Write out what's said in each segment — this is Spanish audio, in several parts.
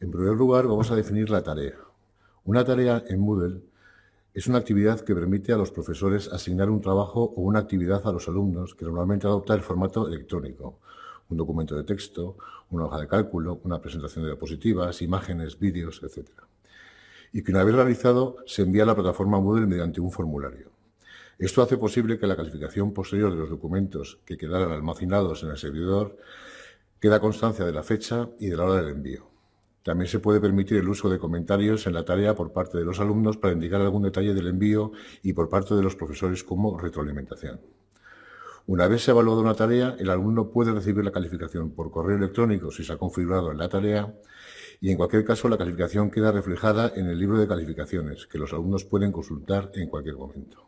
En primer lugar, vamos a definir la tarea. Una tarea en Moodle es una actividad que permite a los profesores asignar un trabajo o una actividad a los alumnos que normalmente adopta el formato electrónico. Un documento de texto, una hoja de cálculo, una presentación de diapositivas, imágenes, vídeos, etc. Y que una vez realizado se envía a la plataforma Moodle mediante un formulario. Esto hace posible que la calificación posterior de los documentos que quedaran almacenados en el servidor queda constancia de la fecha y de la hora del envío. También se puede permitir el uso de comentarios en la tarea por parte de los alumnos para indicar algún detalle del envío y por parte de los profesores como retroalimentación. Una vez se ha evaluado una tarea, el alumno puede recibir la calificación por correo electrónico si se ha configurado en la tarea y en cualquier caso la calificación queda reflejada en el libro de calificaciones que los alumnos pueden consultar en cualquier momento.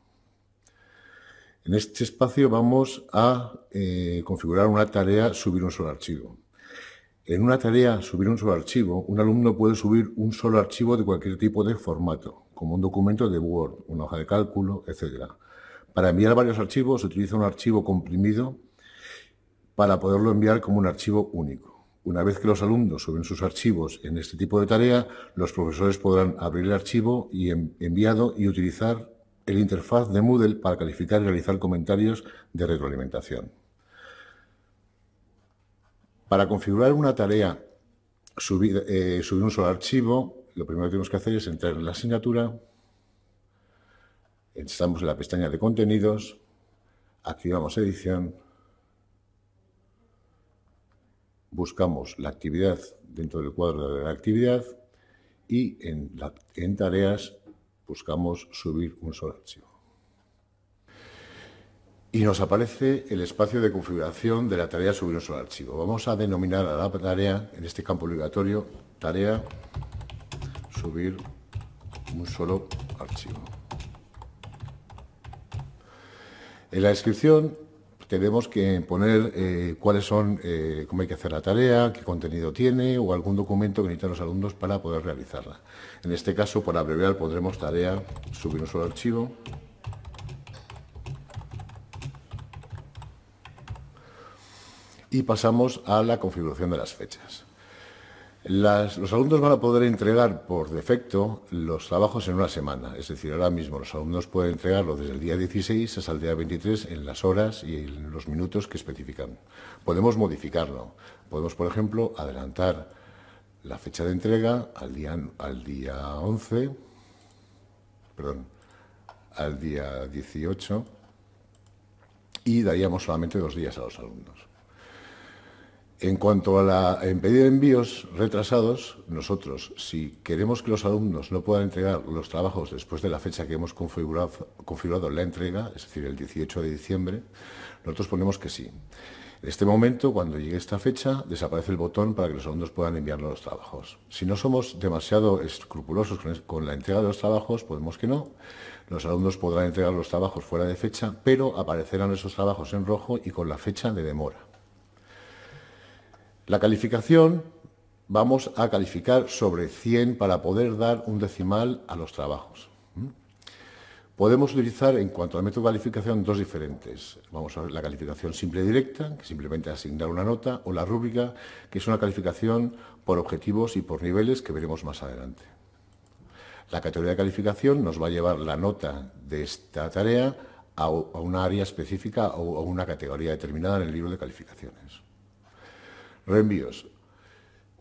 En este espacio vamos a eh, configurar una tarea subir un solo archivo. En una tarea, subir un solo archivo, un alumno puede subir un solo archivo de cualquier tipo de formato, como un documento de Word, una hoja de cálculo, etc. Para enviar varios archivos se utiliza un archivo comprimido para poderlo enviar como un archivo único. Una vez que los alumnos suben sus archivos en este tipo de tarea, los profesores podrán abrir el archivo y enviado y utilizar el interfaz de Moodle para calificar y realizar comentarios de retroalimentación. Para configurar una tarea, eh, subir, un solo archivo, lo primero que tenemos que hacer es entrar en la asignatura, estamos en la pestaña de contenidos, activamos edición, buscamos la actividad dentro del cuadro de la actividad y en tareas buscamos subir un solo archivo y nos aparece el espacio de configuración de la tarea subir un solo archivo. Vamos a denominar a la tarea, en este campo obligatorio, tarea subir un solo archivo. En la descripción tenemos que poner eh, cuáles son, eh, cómo hay que hacer la tarea, qué contenido tiene o algún documento que necesitan los alumnos para poder realizarla. En este caso, para abreviar, pondremos tarea, subir un solo archivo, y pasamos a la configuración de las fechas. los alumnos van a poder entregar por defecto los trabajos en una semana, es decir, ahora mismo los alumnos pueden entregarlo desde el día 16 hasta el día 23 en las horas y en los minutos que especifican. Podemos modificarlo, podemos, por ejemplo, adelantar la fecha de entrega al día, al día 11, perdón, al día 18 y daríamos solamente dos días a los alumnos. En cuanto a la en de envíos retrasados, nosotros, si queremos que los alumnos no puedan entregar los trabajos después de la fecha que hemos configurado, la entrega, es decir, el 18 de diciembre, nosotros ponemos que sí. En este momento, cuando llegue esta fecha, desaparece el botón para que los alumnos puedan enviarnos los trabajos. Si no somos demasiado escrupulosos con la entrega de los trabajos, podemos que no. Los alumnos podrán entregar los trabajos fuera de fecha, pero aparecerán esos trabajos en rojo y con la fecha de demora. La calificación, vamos a calificar sobre 100 para poder dar un decimal a los trabajos. ¿Mm? Podemos utilizar en cuanto al método de calificación dos diferentes. Vamos a ver la calificación simple directa, que simplemente asignar una nota, o la rúbrica, que es una calificación por objetivos y por niveles que veremos más adelante. La categoría de calificación nos va a llevar la nota de esta tarea a una área específica o a una categoría determinada en el libro de calificaciones. Reenvíos.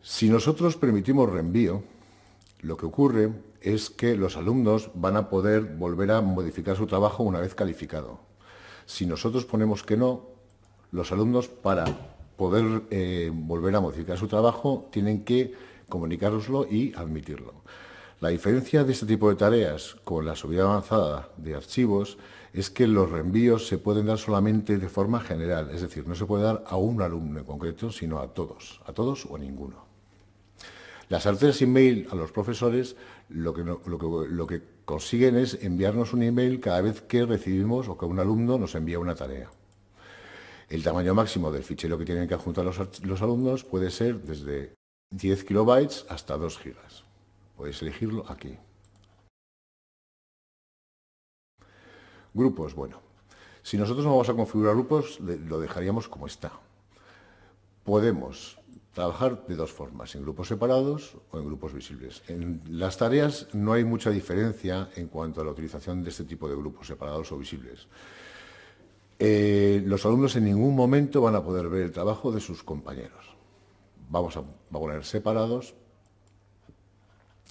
Si nosotros permitimos reenvío, lo que ocurre es que los alumnos van a poder volver a modificar su trabajo una vez calificado. Si nosotros ponemos que no, los alumnos para poder eh, volver a modificar su trabajo tienen que comunicárselo y admitirlo. La diferencia de este tipo de tareas con la subida avanzada de archivos es que los reenvíos se pueden dar solamente de forma general, es decir, no se puede dar a un alumno en concreto, sino a todos, a todos o a ninguno. Las artes email a los profesores lo que, consiguen es enviarnos un email cada vez que recibimos o que un alumno nos envía una tarea. El tamaño máximo del fichero que tienen que adjuntar los, los alumnos puede ser desde 10 kilobytes hasta 2 gigas. Podéis elegirlo aquí. Grupos, bueno. Si nosotros no vamos a configurar grupos, lo dejaríamos como está. Podemos trabajar de dos formas, en grupos separados o en grupos visibles. En las tareas no hay mucha diferencia en cuanto a la utilización de este tipo de grupos separados o visibles. Eh, los alumnos en ningún momento van a poder ver el trabajo de sus compañeros. Vamos a poner separados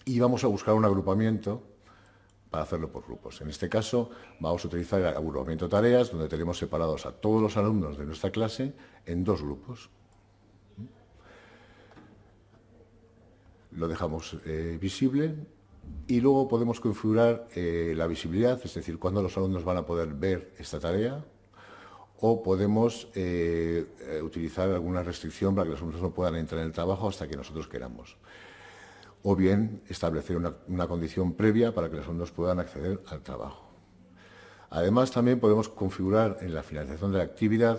y vamos a buscar un agrupamiento para hacerlo por grupos. En este caso, vamos a utilizar el agrupamiento tareas, donde tenemos separados a todos los alumnos de nuestra clase en dos grupos. Lo dejamos eh, visible y luego podemos configurar eh, la visibilidad, es decir, cuándo los alumnos van a poder ver esta tarea, o podemos eh, utilizar alguna restricción para que los alumnos no puedan entrar en el trabajo hasta que nosotros queramos o bien establecer una, condición previa para que los alumnos puedan acceder al trabajo. Además, también podemos configurar en la finalización de la actividad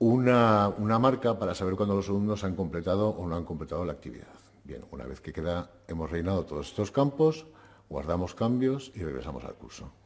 una, marca para saber cuándo los alumnos han completado o no han completado la actividad. Bien, una vez que queda, hemos rellenado todos estos campos, guardamos cambios y regresamos al curso.